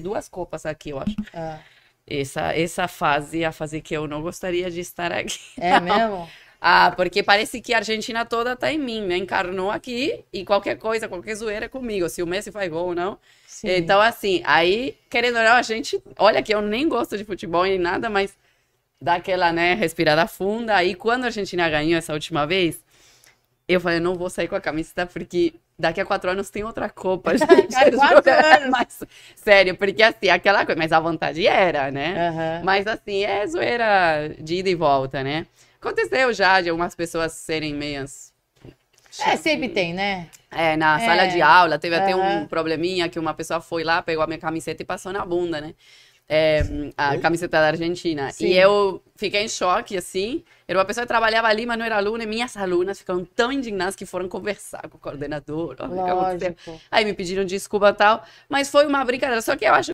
duas copas aqui, eu acho. Ah. Essa, essa fase, é a fase que eu não gostaria de estar aqui. É não. mesmo? Ah, porque parece que a Argentina toda tá em mim, né? Encarnou aqui e qualquer coisa, qualquer zoeira é comigo. Se o Messi faz gol ou não. Sim. Então, assim, aí, querendo ou não, a gente... Olha que eu nem gosto de futebol nem nada, mas dá aquela, né, respirada funda. Aí, quando a Argentina ganhou essa última vez, eu falei, não vou sair com a camisa porque daqui a quatro anos tem outra Copa, gente. é, é quatro anos. Mas, sério, porque assim, aquela coisa, mas a vontade era, né? Uhum. Mas assim, é zoeira de ida e volta, né? Aconteceu já de algumas pessoas serem meias. É, sempre tem, né? É, na é. sala de é. aula, teve uhum. até um probleminha que uma pessoa foi lá, pegou a minha camiseta e passou na bunda, né? é, a camiseta da Argentina. Sim. E eu fiquei em choque, assim. Era uma pessoa que trabalhava ali, mas não era aluna. E minhas alunas ficaram tão indignadas que foram conversar com o coordenador. É Aí me pediram desculpa e tal. Mas foi uma brincadeira. Só que eu acho